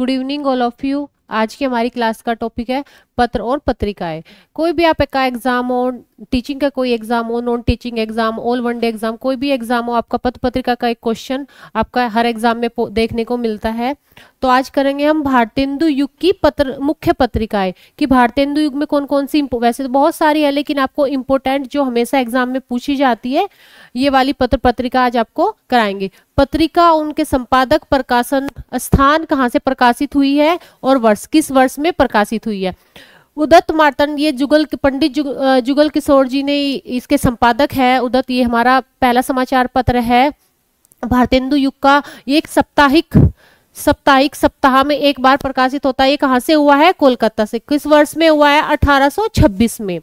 good evening all of you आज की हमारी क्लास का टॉपिक है पत्र और पत्रिकाएं कोई भी आप एग्जाम हो टीचिंग का कोई एग्जाम हो non teaching exam all one day exam कोई भी एग्जाम हो आपका पत्र पत्रिका का एक क्वेश्चन आपका हर एग्जाम में देखने को मिलता है तो आज करेंगे हम भारतेंदु युग की पत्र मुख्य पत्रिकाएं कि भारतेंदु युग में कौन कौन सी वैसे तो बहुत सारी है लेकिन आपको इम्पोर्टेंट जो हमेशा एग्जाम में पूछी जाती है ये वाली पत्र पत्रिका आज आपको कराएंगे पत्रिका उनके संपादक प्रकाशन स्थान कहाँ से प्रकाशित हुई है और वर्ष किस वर्ष में प्रकाशित हुई है उदत मार्तन ये जुगल पंडित जुग, जुगल किशोर जी ने इसके संपादक है उदत ये हमारा पहला समाचार पत्र है भारतेंदु युग का ये एक साप्ताहिक साप्ताहिक सप्ताह में एक बार प्रकाशित होता है ये कहाँ से हुआ है कोलकाता से किस वर्ष में हुआ है 1826 में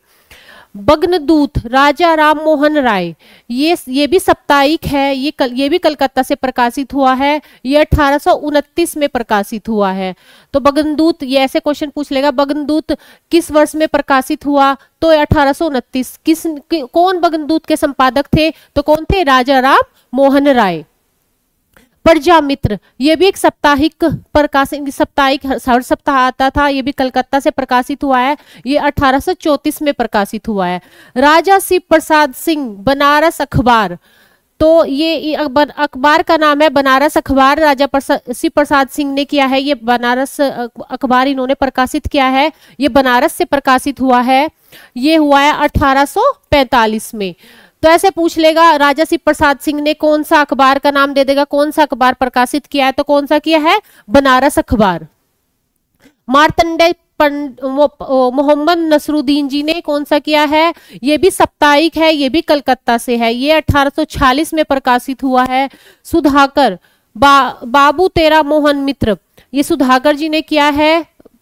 बग्नदूत राजा राम मोहन राय ये ये भी साप्ताहिक है ये कल ये भी कलकत्ता से प्रकाशित हुआ है ये अठारह में प्रकाशित हुआ है तो बग्नदूत ये ऐसे क्वेश्चन पूछ लेगा बग्नदूत किस वर्ष में प्रकाशित हुआ तो अठारह किस कौन बग्नदूत के संपादक थे तो कौन थे राजा राम मोहन राय प्रजा मित्र ये भी एक साप्ताहिक प्रकाश साप्ताहिक हर सप्ताह आता था ये भी कलकत्ता से प्रकाशित हुआ है ये 1834 में प्रकाशित हुआ है राजा शिव प्रसाद सिंह बनारस अखबार तो ये अखबार का नाम है बनारस अखबार राजा शिव प्रसाद सिंह ने किया है ये बनारस अखबार इन्होंने प्रकाशित किया है ये बनारस से प्रकाशित हुआ है ये हुआ है अठारह में तो ऐसे पूछ लेगा राजा शिव प्रसाद सिंह ने कौन सा अखबार का नाम दे देगा कौन सा अखबार प्रकाशित किया है तो कौन सा किया है बनारस अखबार मारतंडे मोहम्मद नसरुद्दीन जी ने कौन सा किया है ये भी साप्ताहिक है ये भी कलकत्ता से है ये 1846 में प्रकाशित हुआ है सुधाकर बा, बाबू तेरा मोहन मित्र ये सुधाकर जी ने किया है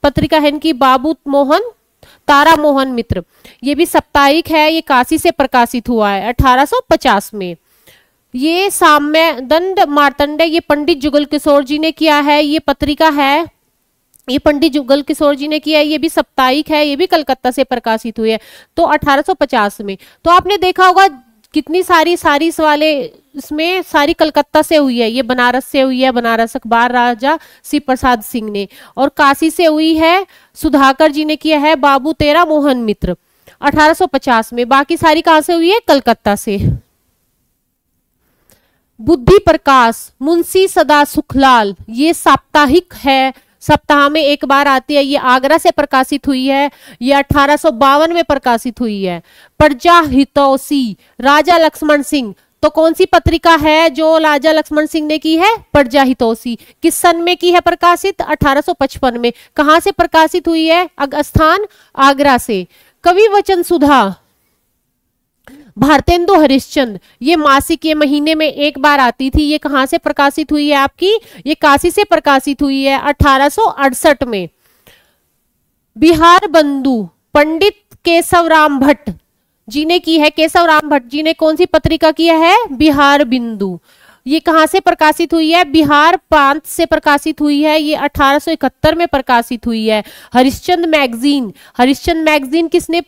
पत्रिका है इनकी बाबू मोहन तारा मोहन मित्र ये भी साप्ताहिक है ये काशी से प्रकाशित हुआ है 1850 में ये साम्य दंड मारतंड ये पंडित जुगल किशोर जी ने किया है ये पत्रिका है ये पंडित जुगल किशोर जी ने किया है ये भी साप्ताहिक है ये भी कलकत्ता से प्रकाशित हुई है तो 1850 में तो आपने देखा होगा कितनी सारी सारी वाले इसमें सारी कलकत्ता से हुई है ये बनारस से हुई है बनारस अखबार राजा शिव प्रसाद सिंह ने और काशी से हुई है सुधाकर जी ने किया है बाबू तेरा मोहन मित्र 1850 में बाकी सारी कहाँ से हुई है कलकत्ता से बुद्धि प्रकाश मुंशी सदा सुखलाल ये साप्ताहिक है सप्ताह में एक बार आती है ये आगरा से प्रकाशित हुई है ये अठारह में प्रकाशित हुई है प्रजा हितोसी राजा लक्ष्मण सिंह तो कौन सी पत्रिका है जो राजा लक्ष्मण सिंह ने की है प्रजा हितोसी किस सन में की है प्रकाशित 1855 में कहा से प्रकाशित हुई है स्थान आगरा से कवि वचन सुधा भारतेंदु हरिश्चंद ये मासिक ये महीने में एक बार आती थी ये कहाँ से प्रकाशित हुई है आपकी ये काशी से प्रकाशित हुई है अठारह में बिहार बंधु पंडित केशवराम भट्ट जी ने की है केशवराम भट्ट जी ने कौन सी पत्रिका किया है बिहार बिंदु ये कहाँ से प्रकाशित हुई है बिहार प्रांत से प्रकाशित हुई है ये 1871 में प्रकाशित हुई है हरिश्चंद मैगजीन हरिश्चंद मैगजीन किसने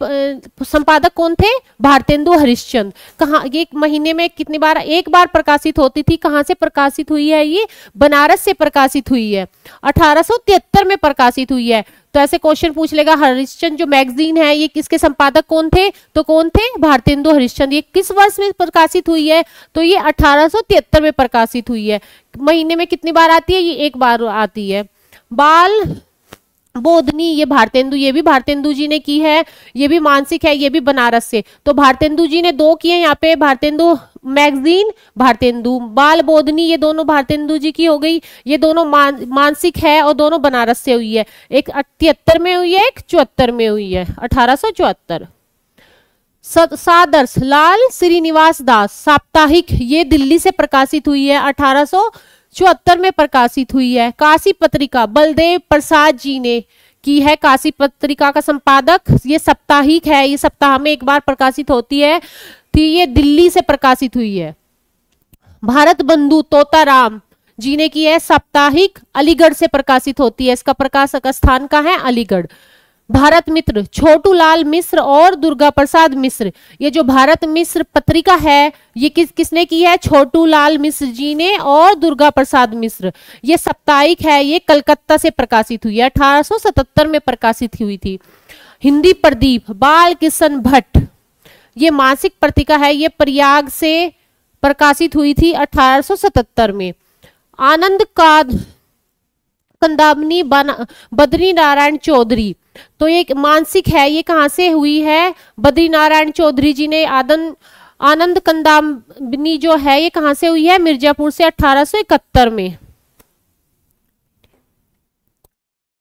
संपादक कौन थे भारतेंदु हरिश्चंद कहा ये महीने में कितनी बार एक बार प्रकाशित होती थी कहाँ से प्रकाशित हुई है ये बनारस से प्रकाशित हुई है अठारह में प्रकाशित हुई है तो ऐसे क्वेश्चन पूछ लेगा हरिश्चंद जो मैगजीन है ये किसके संपादक कौन थे तो कौन थे भारतेंदु हरिश्चंद ये किस वर्ष में प्रकाशित हुई है तो ये अठारह में प्रकाशित हुई है महीने में कितनी बार आती है ये एक बार आती है बाल बोधनी ये भारतेंदु ये भी भारतेंदु जी ने की है ये भी मानसिक है ये भी बनारस से तो भारतेंदु जी ने दो किए यहाँ पे भारतेंदु मैगजीन भारतेंदु बाल बोधनी ये दोनों भारतेंदु जी की हो गई ये दोनों मान, मानसिक है और दोनों बनारस से हुई है एक तिहत्तर में हुई है एक चौहत्तर में हुई है अठारह सादर्श लाल श्रीनिवास दास साप्ताहिक ये दिल्ली से प्रकाशित हुई है अठारह चौहत्तर में प्रकाशित हुई है काशी पत्रिका बलदेव प्रसाद जी ने की है काशी पत्रिका का संपादक ये साप्ताहिक है ये सप्ताह में एक बार प्रकाशित होती है थी ये दिल्ली से प्रकाशित हुई है भारत बंधु तोताराम जी ने की है साप्ताहिक अलीगढ़ से प्रकाशित होती है इसका प्रकाशक स्थान का है अलीगढ़ भारत मित्र छोटू लाल मिश्र और दुर्गा प्रसाद मिश्र ये जो भारत मिश्र पत्रिका है ये किस किसने की है छोटू लाल मिश्र जी ने और दुर्गा प्रसाद मिश्र ये साप्ताहिक है ये कलकत्ता से प्रकाशित हुई है अठारह में प्रकाशित हुई थी हिंदी प्रदीप बाल किशन भट्ट ये मासिक पत्रिका है ये प्रयाग से प्रकाशित हुई थी 1877 में आनंद का कंदामनी बद्री नारायण चौधरी तो ये मानसिक है ये कहाँ से हुई है बद्री नारायण चौधरी जी ने आदन आनंद कंदामनी जो है ये कहाँ से हुई है मिर्जापुर से 1871 में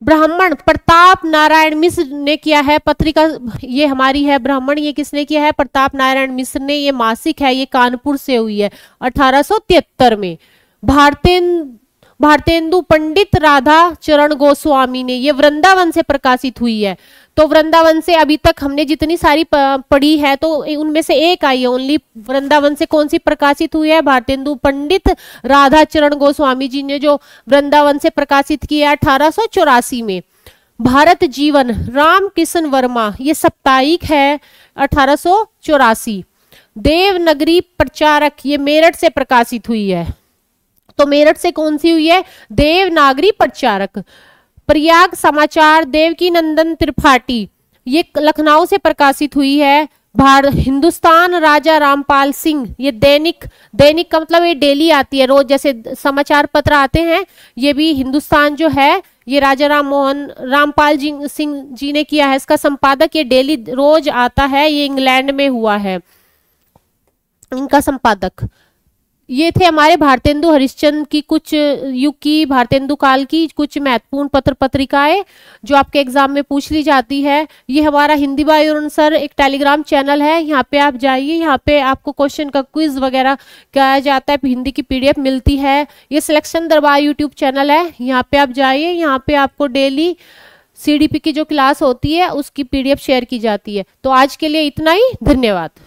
ब्राह्मण प्रताप नारायण मिश्र ने किया है पत्रिका ये हमारी है ब्राह्मण ये किसने किया है प्रताप नारायण मिश्र ने ये मासिक है ये कानपुर से हुई है अठारह में भारतेंद्र भारतेंदु पंडित राधा चरण गोस्वामी ने ये वृंदावन से प्रकाशित हुई है तो वृंदावन से अभी तक हमने जितनी सारी पढ़ी है तो उनमें से एक आई है ओनली वृंदावन से कौन सी प्रकाशित हुई है भारतेंदु पंडित राधा चरण गोस्वामी जी ने जो वृंदावन से प्रकाशित किया अठारह में भारत जीवन राम किशन वर्मा ये साप्ताहिक है अठारह देवनगरी प्रचारक ये मेरठ से प्रकाशित हुई है तो मेरठ से कौन सी हुई है देवनागरी प्रचारक प्रयाग समाचार देवकी नंदन त्रिपाठी ये लखनऊ से प्रकाशित हुई है भारत हिंदुस्तान राजा रामपाल सिंह ये दैनिक दैनिक का मतलब ये डेली आती है रोज जैसे समाचार पत्र आते हैं ये भी हिंदुस्तान जो है ये राजा राम मोहन रामपाल जी सिंह जी ने किया है इसका संपादक ये डेली रोज आता है ये इंग्लैंड में हुआ है इनका संपादक ये थे हमारे भारतेंदु हरिश्चंद की कुछ युग की भारतेंदु काल की कुछ महत्वपूर्ण पत्र पत्रिकाएं जो आपके एग्जाम में पूछ ली जाती है ये हमारा हिंदी बाय सर एक टेलीग्राम चैनल है यहाँ पे आप जाइए यहाँ पे आपको क्वेश्चन का क्विज वगैरह कराया जाता है हिंदी की पीडीएफ मिलती है ये सिलेक्शन दरबार यूट्यूब चैनल है यहाँ पे आप जाइए यहाँ पे आपको डेली सी की जो क्लास होती है उसकी पी शेयर की जाती है तो आज के लिए इतना ही धन्यवाद